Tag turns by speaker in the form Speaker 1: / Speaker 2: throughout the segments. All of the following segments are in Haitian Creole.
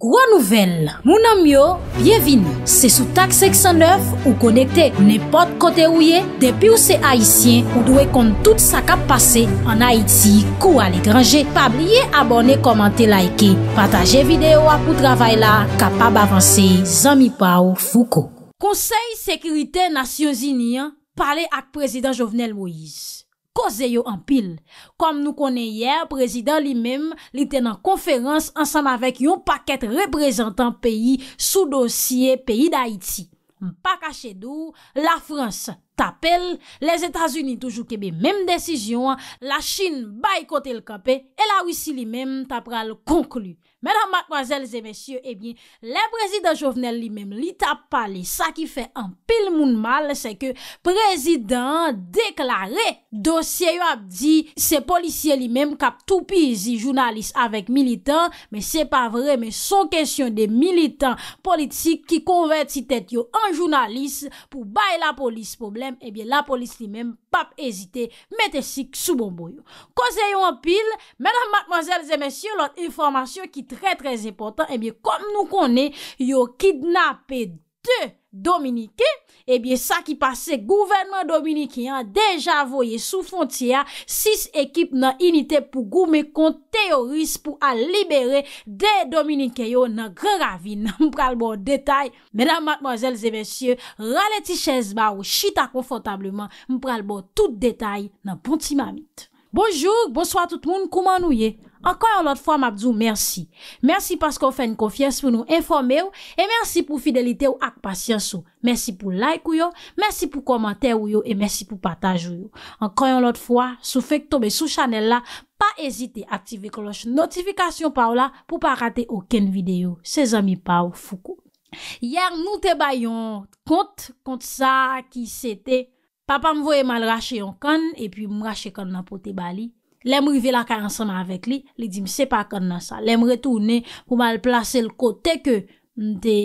Speaker 1: Gwa nouvel, mounan myo, byevini, se sou tak 609 ou konekte ou ne pot kote ou ye, depi ou se Haitien ou dwe kont tout sa kap pase an Haiti kou ale grange, pa blye abone, komante, laike, pataje videyo apou travay la, kapab avanse, zami pa ou fuko. Konsey Sekirite Nasyozi Niyan, pale ak Prezident Jovenel Moïse. Koze yo anpil. Kom nou konen yer, prezident li mem li ten an konferans ansan avek yon paket reprezentan peyi sou dosye peyi da Iti. Mpa kache dou, la Frans tapel, les Etats-Unis toujou kebe mem desisyon, la Chin baykote l kape, e la Ouissi li mem tapral konklu. Madame, mademoiselles et messieurs, eh bien, le président Jovenel li mèm li tap pale, sa ki fè an pil moun mal, se ke président deklaré dosye yo ap di, se policier li mèm kap toupi zi jounalist avèk militant, me se pa vre, me son kèsyon de militant politik ki konvert si tèt yo an jounalist pou baye la polis problem, eh bien, la polis li mèm pap ezite, mette si k sou bon boyo. Ko zè yo an pil, madame, mademoiselles et messieurs, lot informasyon ki Trè trè zè portant, ebyè eh kom nou konè, yo kidnapè de Dominike, ebyè eh sa ki pase gouvernement Dominike yon deja voye sou fontia, sis ekip nan inite pou goume kont teoris pou a libere de Dominike yo nan gre ravin nan mpral bo detay. Mèdame, mademoiselles et messieurs, ralè ti chèz ba ou chita konfortableman, mpral bo tout detay nan ponti mamit. Bonjour, bonsoir tout moun, kouman ou ye? Enkoyon lot fwa, mabzou, mersi. Mersi paskou fè n konfyes pou nou informe ou, e mersi pou fidelite ou ak pasyans ou. Mersi pou like ou yo, mersi pou komante ou yo, e mersi pou pataj ou yo. Enkoyon lot fwa, sou fek tobe sou chanel la, pa ezite aktive koloj notifikasyon pa ou la, pou pa rate oken videyo, se zami pa ou fuku. Yer nou te bayon kont, kont sa ki sete, Papa m voye mal rache yon kan, epi m rache kan nan pote bali. Le m rive la ka ansama avek li, li di m sepa kan nan sa. Le m retoune pou mal plase l kote ke m te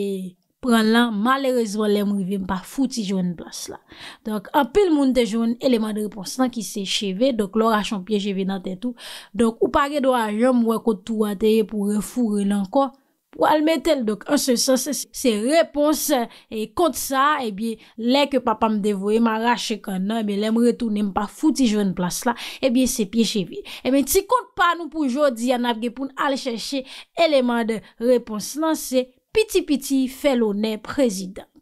Speaker 1: pran lan, malerezvan le m rive m pa fouti joun plas la. Donk apil moun te joun eleman reponsan ki se cheve, donk lor a chompye cheve nan ten tou. Donk ou pake do a joun m wakot tou ateyye pou refoure nan kwa. Ou al met el dok an se eh sens se repons kont sa e bie le ke papa m devoye ma rache kon nan e bie le m retounen pa fouti jwen plas la e bie se piye chevi. E bie ti kont pa nou pou jodi an apge pou al chèche eleman de repons lan se piti piti felone prezident.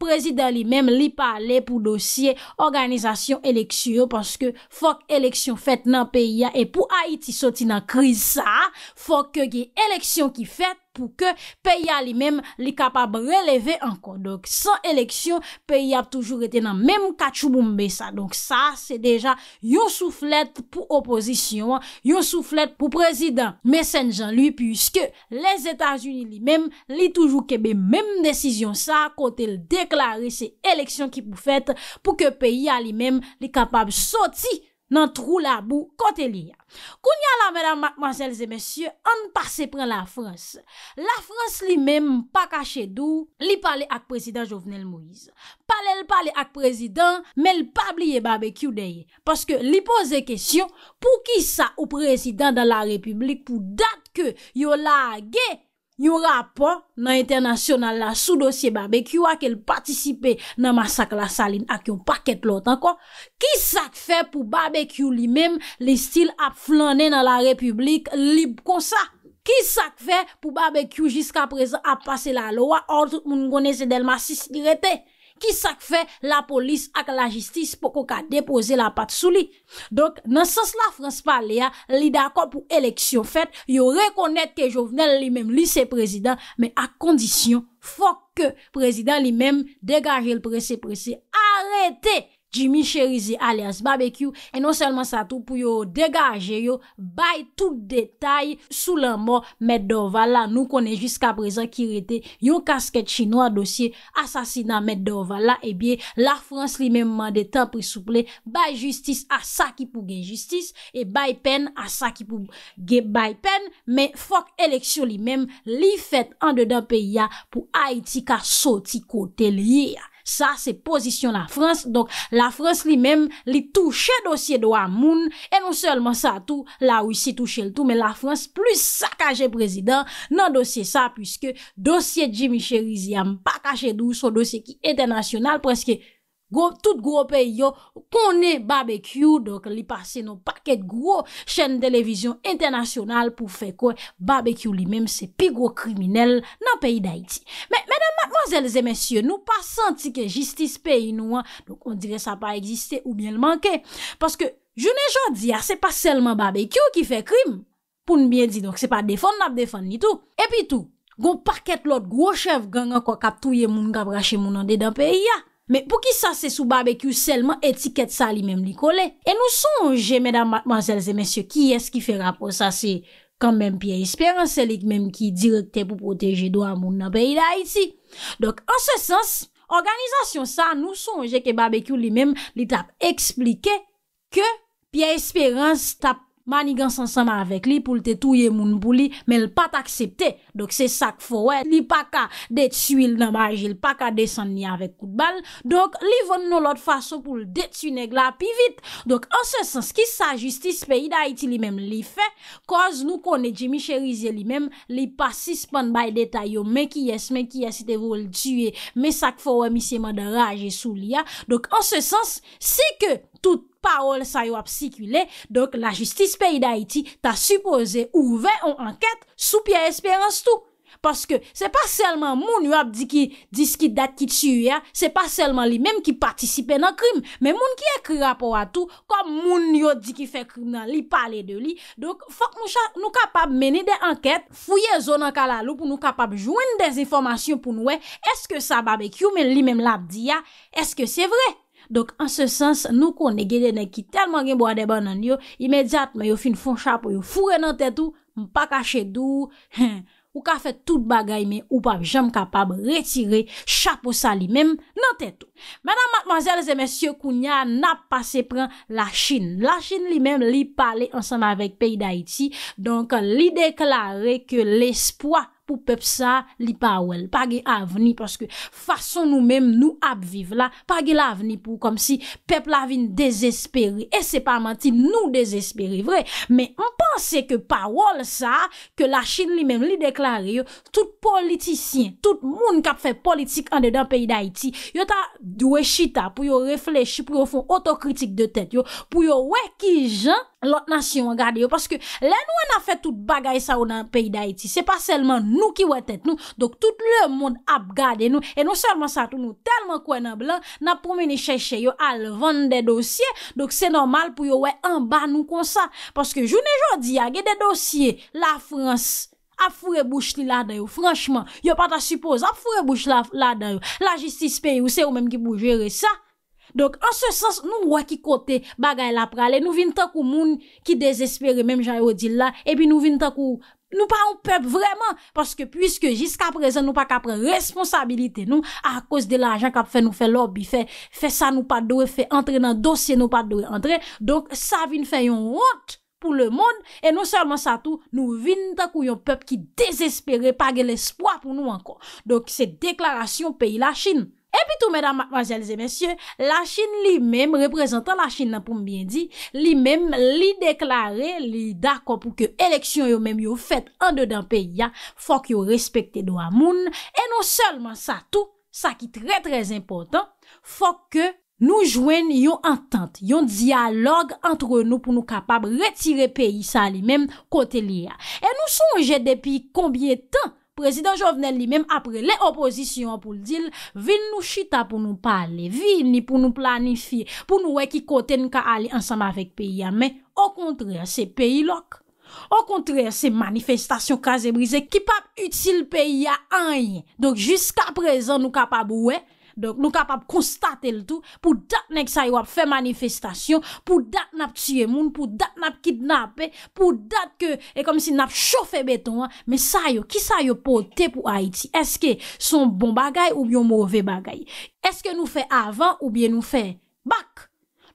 Speaker 1: Prezident li men li pale pou dosye organizasyon eleksyon paske fok eleksyon fèt nan PIA e pou Haiti soti nan kriz sa, fok ke ge eleksyon ki fèt pou ke PIA li men li kapab releve an kondok. San eleksyon, PIA ap toujou reten nan menmou kachouboumbe sa. Donk sa, se deja yon souflet pou opozisyon, yon souflet pou prezident. Mè sèn jan li, pwiske les Etats-Unis li men li toujou kebe menmou desisyon sa, kote l dek Eklare se eleksyon ki pou fèt pou ke peyi a li mèm li kapab soti nan trou la bou kote li ya. Koun ya la mèdame, manselzè, mèsyè, an pa se pren la Frans. La Frans li mèm pa kache dou li pale ak prezidant Jovenel Moïse. Pale l pale ak prezidant, mèl pa bliye barbecue deye. Paske li pose kèsyon pou ki sa ou prezidant dan la republik pou dat ke yo lagè Yon rap nan internasyonal la sou dosye barbekyou ak el patisipe nan masak la saline ak yon paket lot anko. Ki sak fe pou barbekyou li menm li stil ap flanen nan la republik lib konsa. Ki sak fe pou barbekyou jiska prezant ap pase la lowa or tout moun goneze del masis direte. Ki sak fe la polis ak la jistis pou koka depoze la pat sou li. Donk nan sens la Franspa Lea li d'akon pou eleksyon fet, yo rekonet ke Jovenel li men li se prezident, men ak kondisyon fok ke prezident li men degaje l presse presse. Arrete! Jimmy Cherise alias BBQ e non selman sa tou pou yo degaje yo bay tout detay sou la mor Medovala nou konen jiska prezan ki rete yo kasket chinois dosye asasina Medovala e eh bie la Frans li men mande tan prisouple bay justice a sa ki pou gen justice e bay pen a sa ki pou gen bay pen men fok eleksyon li men li fet an de dan pe ya pou Haiti ka soti kote li ya Sa se posisyon la Frans. Donk la Frans li men li touche dosye do a moun. E nou selman sa tou la ou si touche l tou. Men la Frans plus sa kaje prezident nan dosye sa. Piske dosye Jimmy Cheriziam pa kaje dou. So dosye ki etenasyonal preske. Tout gwo peyo konè barbecue, donk li pase nou pakèd gwo chèn televizyon internasyonal pou fekoy, barbecue li menm se pi gwo kriminel nan peyi da iti. Mèdèm, mèdèm, mèzèl zè mèsyè, nou pa santi ke justice peyi nou, donk on dire sa pa egziste ou bien lmanke. Paske, jounè jò di, a, se pa selman barbecue ki fe krim, pou nbiè di, donk se pa defon nan defon ni tou. E pi tou, gwo pakèd lot gwo chev, gangan kwa kaptouye moun gabra che moun an de dan peyi ya. Ah. Mè pou ki sa se sou barbecue selman etiket sa li mèm li kole. E nou sonje, mèdam, mwazelze, mèsyo, ki es ki fè rapor sa se? Kan mèm Piè Esperance li mèm ki direkte pou poteje do a moun nan peyi da iti. Dok, an se sens, organizasyon sa nou sonje ke barbecue li mèm li tap explike ke Piè Esperance tap manigan san sama avek li pou lte touye moun pou li, men l pat aksepte. Dok se sak fowe, li pa ka detu il nan bajil, pa ka desan ni avek kout bal, dok li von nou lot faso pou l detu negla pi vit. Dok an se sens ki sa justice pe iday ti li menm li fe, koz nou kon e jemi cherize li menm, li pa sispan bay detay yo, men ki yes, men ki yes, ite vou l tue, men sak fowe misye man de raje sou li ya. Dok an se sens, se ke tout, Parol sa yo ap sikwile, dok la justis peyi da iti ta suppose ouve an anket sou pya esperans tou. Paske se pa selman moun yo ap di ki diski dat ki tsyu ya, se pa selman li menm ki patisipe nan krim, men moun ki ekri rapor atou, kom moun yo di ki fe krim nan li pale de li, dok fok moucha nou kapab meni de anket, fouye zon an kalalou pou nou kapab jwen de zinformasyon pou nou we, eske sa babek you men li menm la ap di ya, eske se vre? Donk an se sens nou kon ne gede ne ki telman gen bo adeban nan yo, imediat men yo fin fon chapo yo fure nan tetou, mpa kache dou, ou ka fet tout bagay men, ou pa jom kapab retire chapo sa li men nan tetou. Menan matmazel zemensyo kounya na pase pran la chine. La chine li men li pale ansanm avèk peyi da iti, donk li deklare ke l'espoi, pou pep sa li pa wèl, pa ge avni, paske fason nou mèm nou apviv la, pa ge la avni pou, kom si pep la vin desespèri, e se pa manti nou desespèri, vre, men anpansè ke pa wèl sa, ke la chine li mèm li deklare yo, tout politisyen, tout moun kap fè politik an de dan peyi da iti, yo ta dwechita, pou yo reflechi, pou yo fon otokritik de tèt yo, pou yo wekijan lot nasyon gade yo, paske lè nou an a fè tout bagay sa ou nan peyi da iti, se pa selman nouman, Nou ki wè tèt nou. Dok tout le moun ap gade nou. E non nou selman sa tou nou telman kwenab lan. Na pou meni chèche yo alvan de dosye. Dok se normal pou yo wè anba nou konsa. Paske jounen jodi ya gè de dosye. La Frans ap fure bouch ti la dayo. Fransman yo pata suppose ap fure bouch la dayo. La justice pay ou se ou menm ki bou jere sa. Dok an se sens nou wè ki kote bagay la prale. Nou vin ta kou moun ki desespere menm jayou di la. E pi nou vin ta kou prale. Nou pa yon pep vreman, paske pwiske jiska prezen nou pa ka pre responsabilite nou, a kos de la jan kap fe nou fe lobby, fe sa nou pa doye, fe entre nan dosye nou pa doye entre, donk sa vin fe yon hot pou le moun, e non selman sa tou, nou vin takou yon pep ki desespere, pa ge l'espoi pou nou ankon. Donk se deklarasyon peyi la chine. Epi tou mèdam, madjelze, mèsyè, la chine li mèm, reprezentant la chine nan pou mbyen di, li mèm li deklare, li dako pou ke eleksyon yo mèm yo fèt non an de dan peyi ya, fòk yo respekte do amoun, e nou sèlman sa tou, sa ki trè trè zimpotant, fòk ke nou jwen yo antant, yo diyalog antre nou pou nou kapab retire peyi sa li mèm kote li ya. E nou sonje depi kombye tan, Prezident Jovenel li mèm apre le oposisyon pou l'dil, vin nou chita pou nou pale, vin ni pou nou planifi, pou nou wek ki kote nou ka ale ansam avek peyi ya men, o kontre se peyi lok. O kontre se manifestasyon kaze brize ki pap util peyi ya anye. Donk jiska prezon nou ka pap wek, Donk nou kapap konstate l tou, pou dat nek sa yo ap fe manifestasyon, pou dat nap tiyemoun, pou dat nap kidnapè, pou dat ke, e kom si nap chofe beton, me sa yo, ki sa yo pote pou Haiti, eske son bon bagay ou bien mouve bagay, eske nou fe avan ou bien nou fe bak?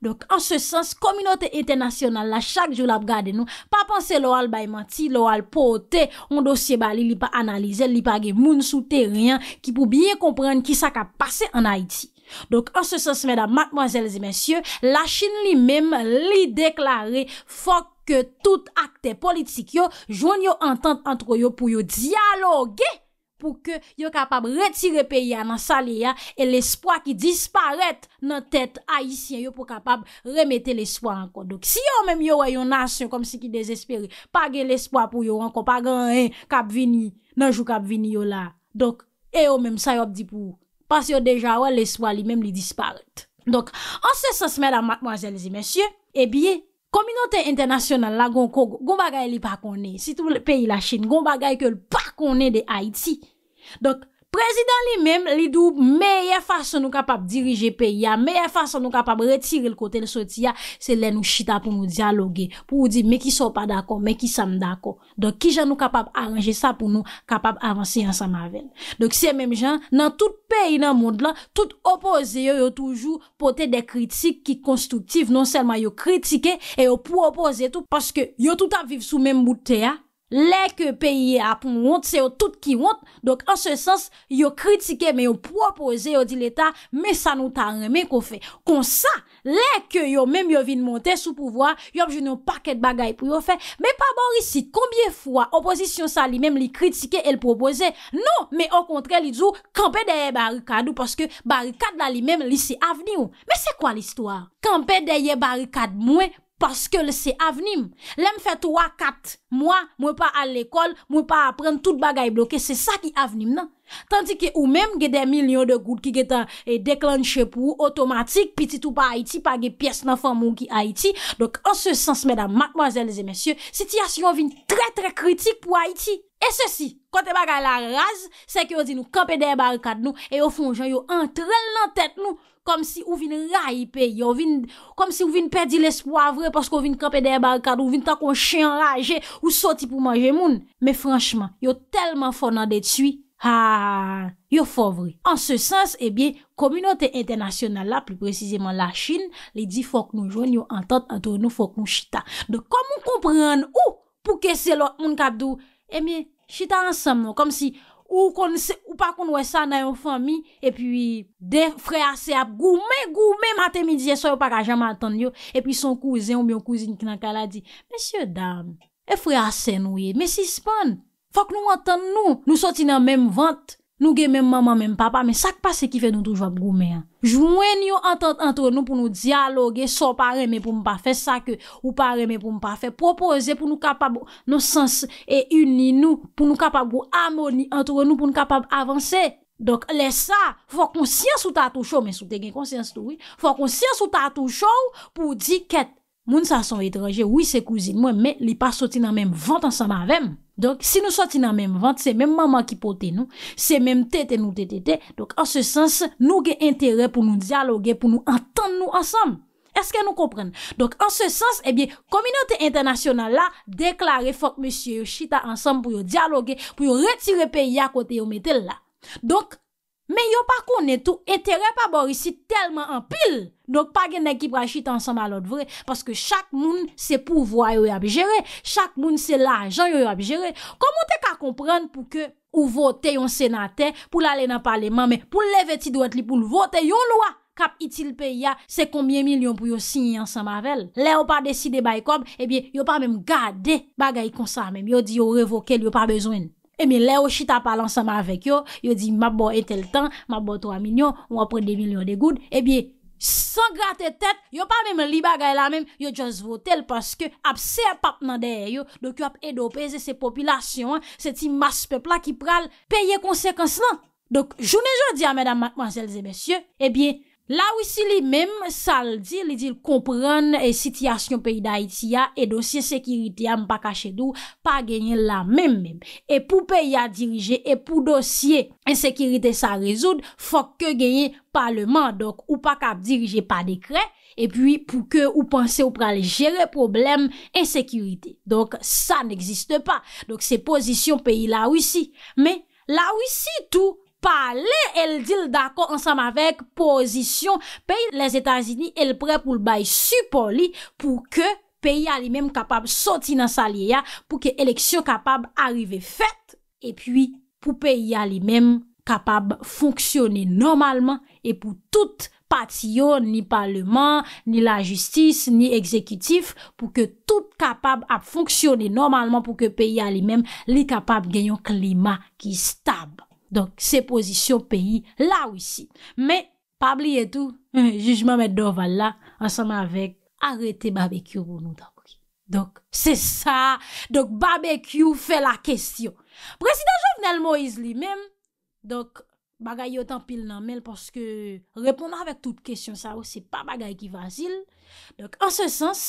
Speaker 1: Donk, an se sens, kominote internasyonal la chak joul ap gade nou, pa panse lo al baymati, lo al pote, on dosye bali li pa analize, li pa ge moun sou teryen, ki pou biye komprende ki sa ka pase an Haiti. Donk, an se sens, mèdame, mademoiselles et messieurs, la Chine li mèm li deklare, fok ke tout akte politik yo, joun yo entente antro yo pou yo diyaloge! pou ke yo kapab retire pe ya nan salye ya e l'espoi ki disparet nan tèt haisyen yo pou kapab remete l'espoi an kon. Si yo mèm yo wè yon nasyon kom si ki desespere, pa gen l'espoi pou yo an kon, pa gen kap vini nan jou kap vini yo la. Dok, e yo mèm sa yo bdi pou. Pas yo deja wè l'espoi li mèm li disparet. Dok, anse se se mèd an matmanjèl zi mèsyè, e eh biye, Komunote internasyonal la gong kong, gong bagay li pa konen, si tou peyi la chen, gong bagay ke l pa konen de Haiti. Prezident li men, li dou meye fason nou kapap dirije peyi ya, meye fason nou kapap retire l kote l soti ya, se lè nou chita pou nou diyaloge, pou ou di meki sou pa d'akon, meki sam d'akon. Dok ki jan nou kapap aranje sa pou nou kapap avansi yansan maven. Dok se men jan, nan tout peyi nan moun la, tout opoze yo yo toujou pote de kritik ki konstruktiv, non selman yo kritike, e yo pou opoze tou, paske yo tout aviv sou men moutey ya. Lè ke peyiye apoun wont, se yo tout ki wont, donk an se sens, yo kritike men yo propoze yo di l'Etat, men sa nou tan remen kon fe. Kon sa, lè ke yo men yo vin monte sou pouvoar, yo objoun yo paket bagay pou yo fe, men pa bor isi, konbye fwa opozisyon sa li men li kritike el propoze, non, men an kontre li djou, kanpe deye barikad ou, paske barikad la li men li se avni ou. Men se kwa l'istwa? Kanpe deye barikad mwen, Paske le se avenim, lem fe 3-4 mwa, mwen pa al lekol, mwen pa apren tout bagay bloke, se sa ki avenim nan. Tanti ke ou menm ge de milyon de gout ki ge ta deklanche pou ou, otomatik, pitit ou pa Haiti, pa ge piyes nan fan moun ki Haiti. Dok an se sens, mèdam, mademoiselles et messieurs, sityasyon vin tre tre kritik pou Haiti. E se si, kote bagay la raz, se ki ou di nou kapède barikad nou, e ou fonjan yo entrel nan tèt nou. Kom si ou vin raype, yo vin, kom si ou vin pedi lespwa vre, pask ou vin krepe dey bar kado, ou vin takon chen raje, ou soti pou manje moun. Me franchman, yo telman fò nan det sui, haaa, yo fò vre. An se sens, ebyen, eh kominote internasyonan la, pli precizeman la chine, li di fòk nou joun, yo antot antoun nou fòk nou chita. De kom moun komprende ou pou keselot moun kado, ebyen, eh chita ansamman, kom si... Ou pa kon wè sa nan yon fami. E pi de frè asè ap gou. Men gou men matè mi diye so yo pa ka jam atan yo. E pi son kouzen ou myon kouzen ki nan kala di. Mèsyè dam. E frè asè nou ye. Mèsyè span. Fak nou atan nou. Nou soti nan menm vant. Nou gen mèm mèm mèm papa, mè sak pa se ki fè nou touj wap gou mè. Jouen yo antant antre nou pou nou diyalogue, sou pa remè pou mè pa fè sake, ou pa remè pou mè pa fè propose, pou nou kapab nou sens e uni nou, pou nou kapab gou amoni antre nou pou nou kapab avanse. Dok lè sa, fò konsyans ou tatou chou, mè sou te gen konsyans tou wè, fò konsyans ou tatou chou pou di ket. Moun sa son idraje, wè se kouzine mè, mè li pa soti nan mèm vant ansama avèm. Donk, si nou soti nan menm vant, se menm maman ki pote nou, se menm tete nou tete te, donk, an se sens, nou gen entere pou nou diyaloge, pou nou anton nou ansam. Eske nou kompren? Donk, an se sens, ebyen, eh kominote internasyonal la, deklare fok monsye yo shita ansam pou yo diyaloge, pou yo retire pe ya kote yo metel la. Donk, Men yo pa konen tou, ete repa borisi telman an pil. Dok pa gen ekip rachite ansan malot vre, paske chak moun se pou vwa yo yo abjere, chak moun se la anjan yo yo abjere. Komon te ka kompren pou ke ou vote yon senate, pou lale nan pale man, pou l leve ti dwet li pou l vote yon lwa, kap itilpe ya se kombye milyon pou yo sinye ansan mavel. Le yo pa deside bay kob, ebyen yo pa menm gade bagay konsa menm, yo di yo revoke l yo pa bezwen. E eh mi le ou chita pal ansama avek yo, yo di, ma bo e tel tan, ma bo 3 milyon, mwa pre de milyon de goud, e eh bi, san gra te tet, yo pa mèm li bagay la mèm, yo jaz votel, paske apse apap nan deye yo, do ki ap edo peze se popilasyon, se ti mas pepla ki pral, peye konsekans nan. Dok, jounen joun di ya, mèdam, mwazelze, mèsyon, e bi, e bi, La wisi li mem, sa l di, li di l kompran sityasyon peyi da itiya e dosye sekirite yam pa kache dou, pa genye la mem mem. E pou peyi a dirije, e pou dosye sekirite sa rezoud, fok ke genye parlement, dok ou pa kap dirije pa dekren, e pi pou ke ou panse ou pral jere probleme en sekirite. Dok sa n'existe pa. Dok se posisyon peyi la wisi. Me, la wisi tou, pale el dil d'akon ansam avek pozisyon pey les Etasini el pre pou l bay supo li pou ke peyi alimem kapab soti nan salye ya pou ke eleksyon kapab arive fet. E pi pou peyi alimem kapab fonksyonen normalman e pou tout patiyon ni parlement ni la justis ni ekzekutif pou ke tout kapab a fonksyonen normalman pou ke peyi alimem li kapab genyon klima ki stab. Donk, se pozisyon peyi la wisi. Me, pabli etou, eh, jujman mèd doval la, ansanman avèk, arete barbekyou voun nou da wisi. Donk, se sa, donk barbekyou fè la kestyon. Presidant Jovenel Moïse li mèm, donk, bagay yo tan pil nan mèl, poske reponan avèk tout kestyon sa wè, se pa bagay ki vazil. Donk, an se sens,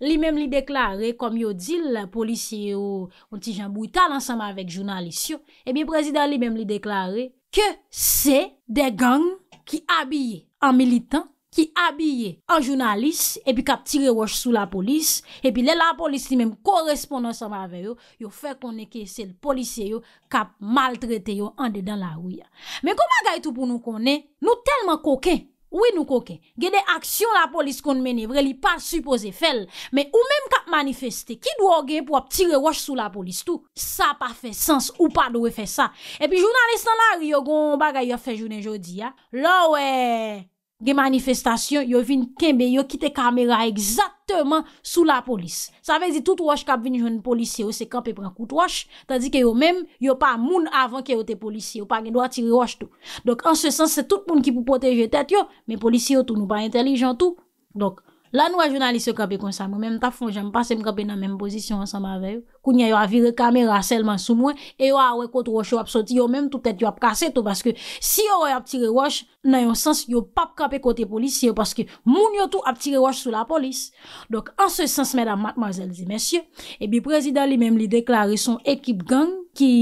Speaker 1: Li mèm li deklare, kom yo dil, polisye yo, onti Jean Boutal ansama vek jounalisyon, e bin prezident li mèm li deklare ke se de gang ki abye an militan, ki abye an jounalisyon, e bin kap tire wosh sou la polis, e bin le la polis li mèm koresponde ansama veyo, yo fe konneke sel polisye yo, kap maltrete yo ande dan la ouya. Men koman gay tou pou nou konne, nou telman kokey, Ou e nou koke, ge de aksyon la polis kon mene, vre li pa supose fel, me ou menm kap manifeste, ki dwo ge pou ap tire waj sou la polis tou? Sa pa fe sens ou pa dwe fe sa. E pi jounan lestan la riyo gon bagay yo fe jounen jodi ya. Lo we! ge manifestasyon, yo vin kembe, yo kite kamera egzaterman sou la polis. Sa vezi, tout waj kap vin jwen polisye, yo se kanpe prekout waj, tazi ke yo men, yo pa moun avan ke yo te polisye, yo pa gen doa tire waj tou. Dok, an se sens, se tout moun ki pou poteje tet yo, men polisye yo tou nou pa entelijan tou. Dok, La nou a jounalist yo kape kon sa mou, men m ta fon jenm pa se m kape nan menm posisyon an sa ma vev, kou nye yo avire kamera selman sou mwen, e yo awe kote wosh yo ap soti, yo menm tou ptet yo ap kase tou, baske si yo woy ap tire wosh, nan yon sens yo pape kape kote polis, si yo paske moun yo tou ap tire wosh sou la polis. Dok an se sens menm mademazel di mensyen, eh e bi prezident li menm li deklare son ekip gang, ki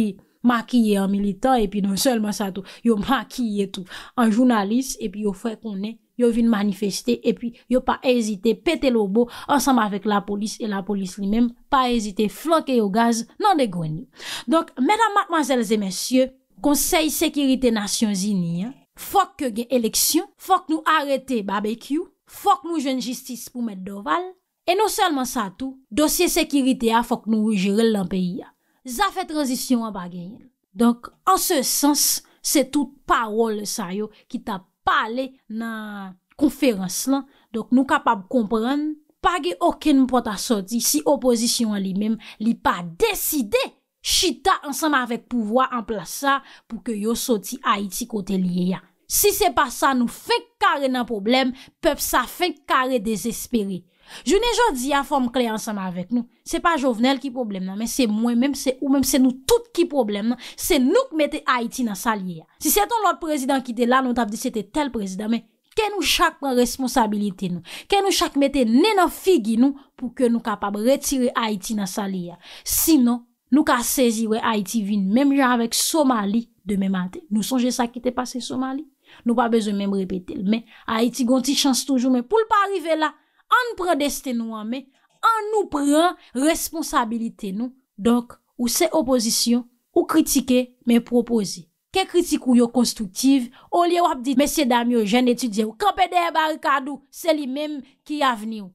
Speaker 1: makiye an militan, e pi non selman sa tou, yo makiye tou an jounalist, e pi yo fwe konen, yo vin manifeste, epi yo pa ezite pete lobo ansanba vek la polis, e la polis li menm pa non ezite non flanke yo gaz, nan de gweni. Donk, mèdam matmazèl zè mèsyè, konsey sekirite nasyon zini, fok ke gen eleksyon, fok nou arete babekyou, fok nou jen justice pou mèd doval, e nou selman sa tou, dosye sekirite a fok nou jirel lan peyi a. Zafè transisyon an bagen. Donk, an se sens, se tout parol sa yo ki tap pale nan konferans lan, dok nou kapab kompren, pa ge oken nou pot a soti, si opozisyon li men, li pa deside, chita ansanm avèk pouvoi, anpla sa, pou ke yo soti Haiti kote li ye ya. Si se pa sa nou fek kare nan problem, pep sa fek kare desespere. Jounè jò di a fòm kle ansan avèk nou Se pa jovenel ki problem nan Se mwen mèm se ou mèm se nou tout ki problem nan Se nou k mette Haiti nan salye ya Si se ton lòt prezident ki te la Non tap di se te tel prezident Mè ke nou chak pran responsabilite nou Ke nou chak mette nè nan figi nou Pou ke nou kapab retire Haiti nan salye ya Sinon nou ka sezi wè Haiti vin mèm jan avèk Somali De mèm ante Nou sonje sa ki te pase Somali Nou pa bezè mèm repete lè Mè Haiti gonti chans toujou Mè pou l pa arrive la An pran desten nou anme, an nou pran responsabilite nou. Donk, ou se opozisyon, ou kritike men propozi. Ke kritikou yo konstruktiv, ou liye wap dit, Mesey dami yo jen etudye, ou kapede e barikadou, se li menm ki ya veni ou.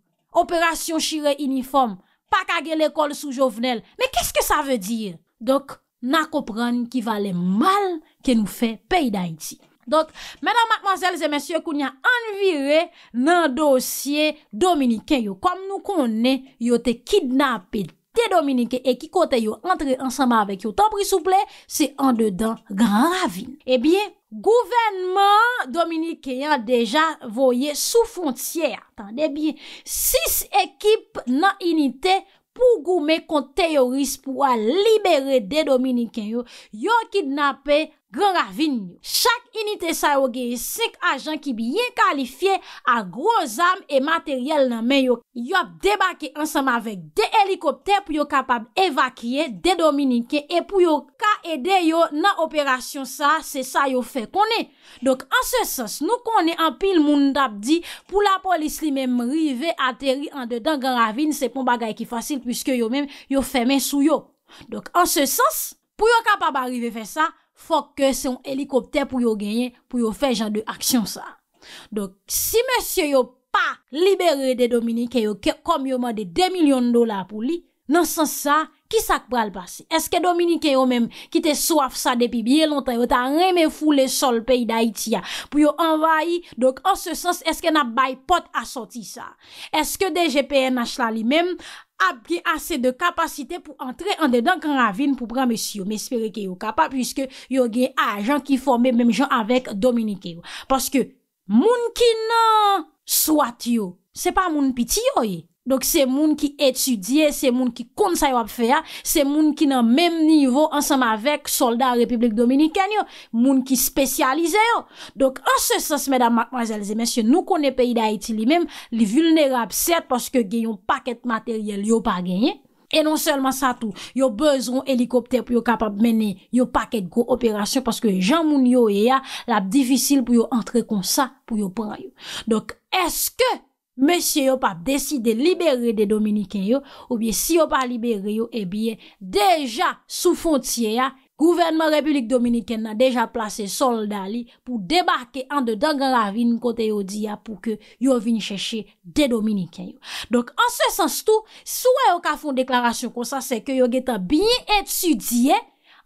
Speaker 1: Operasyon shire uniform, pakage lekol sou jovenel, men kiske sa ve dir? Donk, nan kopran ki valen mal ke nou fe pey da iti. Donk, menan matmanzèl zè mensyè kou nyan anvire nan dosye Dominiken yo. Kom nou konen, yo te kidnapè de Dominiken e ki kote yo antre ansama avèk yo. Ton prisouple, se an dedan gran ravine. Ebyen, eh gouvenman Dominiken ya deja voye sou fonciè. Atande, ebyen, sis ekip nan inite pou goume kont teoris pou a libere de Dominiken yo. Yo kidnapè. Grand Ravine, chak inite sa yo geye sek ajan ki biye kalifiye a groz am e materyel nan men yo. Yo ap debake ansam avek de helikopter pou yo kapab evakye, de dominike, e pou yo ka ede yo nan operasyon sa, se sa yo fe konen. Dok an se sens, nou konen an pil moun dabdi pou la polis li men mrive ateri an dedan Grand Ravine, se pou bagay ki fasil pwiske yo men yo fe men sou yo. Dok an se sens, pou yo kapab arrive fe sa... fok ke se yon helikopter pou yo genyen, pou yo fe jan de aksyon sa. Dok, si monsye yo pa libere de Dominique, yo kom yo ma de 2 milyon dola pou li, nan san sa, Kisak pral basi? Eske Dominike yo menm ki te soaf sa depi biye lontan? Yo ta reme foule sol pey da itiya pou yo envayi? Dok an se sens eske na bay pot asoti sa? Eske DGPN achla li menm apge ase de kapasite pou antre an dedan kan ravine pou pran mesi yo? Mespere ke yo kapap puisque yo gen a jan ki fome menm jan avek Dominike yo? Paske moun ki nan swat yo se pa moun piti yo ye? Donk se moun ki etudye, se moun ki konsay wap feya, se moun ki nan menm nivou ansam avek soldat Republik Dominikanyo, moun ki spesyalize yo. Donk ansesans mèdame, mademoiselles et messieurs, nou konè peyi da Haiti li menm, li vulnerab sèd pwoske genyon paket materyel yo pa genye. E non selman sa tou, yo bezon elikopter pou yo kapap menye yo paket gro operasyon pwoske jan moun yo eya, la bdifisil pou yo antre konsa pou yo pran yo. Donk eske... Monsye yo pa deside libere de Dominiken yo Ou biye si yo pa libere yo E eh biye deja sou fontie ya Gouvernement Republik Dominiken na deja place solda li Pou debarke an de dengrarine kote yo di ya ah, Pou ke yo vin cheshe de Dominiken yo Donk an se sens tou Sou e yo ka fon deklarasyon kon sa Se ke yo geta biye etudye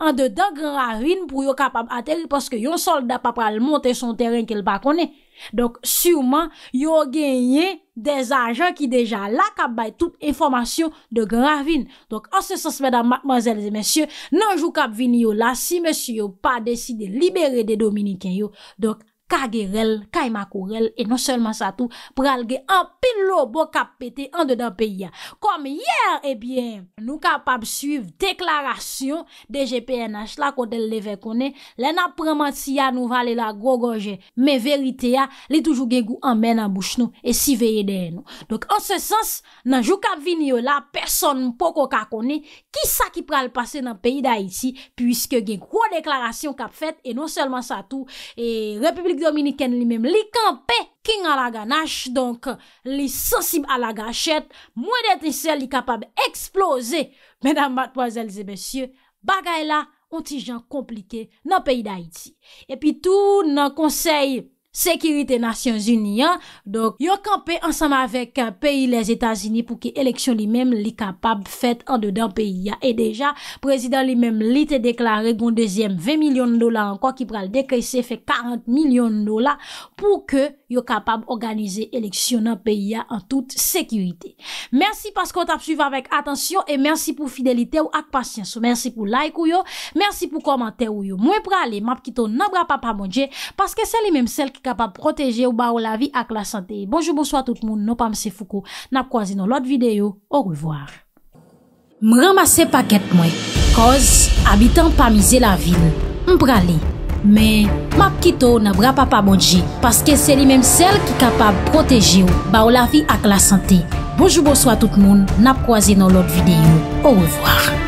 Speaker 1: An de dengrarine pou yo ka pa ateri Paske yon solda pa pral monte son teren ke l bakone Donk, souman, yo genye des ajan ki deja la kap bay tout informasyon de gravin. Donk, ansesans mèdame, mademoiselles et mèsyè, nanjou kap vini yo la si mèsyè yo pa deside libere de dominiken yo. kage rel, kaj mako rel, e non selman sa tou, pral ge an pil lo bo kap pete an de dan peyi ya. Kom yer, ebyen, nou kapap suyv deklarasyon de GPNH la kote le ve kone, le nan praman si ya nou vale la grogoje, me verite ya, le toujou gen gou anmen an bouch nou, e si veye dey nou. Dok, an se sens, nan jou kap vini yo la, person pou koka kone, ki sa ki pral pase nan peyi da iti, pwiske gen kwo deklarasyon kap fet, e non selman sa tou, e Republik Dominiken li menm li kanpe king ala ganache, donk li sensib ala gachet, mwen dete se li kapab eksplose menam batwazelze besye bagay la ontijan komplike nan peyi da iti. E pi tou nan konsey Sèkiritè Nasyon Zuniyan. Dok, yon kampe ansam avèk euh, peyi lèz Etazini pou ki eleksyon li mèm li kapab fèt an de dan peyi ya. E deja, prezident li mèm li te deklare bon dezyèm 20 milyon dola an kwa ki pral dekrese fèt 40 milyon dola pou ke yon kapab organize eleksyon an peyi ya an tout sèkiritè. Mènsi paskou ta psuiv avèk atensyon e mènsi pou fidelite ou ak pasyansou. Mènsi pou like ou yo. Mènsi pou komantè ou yo. Mwen prale map ki ton nabra papamonje. Paske se li mèm sel ki kapab proteje ou ba ou la vi ak la sante. Bonjou bonsoy tout moun, nou pa mse foukou, nap kwa zi nou lot videyo, ou revoar. M ramase paket mwen, koz, abitan pa mize la vil, m prale, men, map kito, nap rapa pa mounje, paske se li menm sel ki kapab proteje ou, ba ou la vi ak la sante. Bonjou bonsoy tout moun, nap kwa zi nou lot videyo, ou revoar.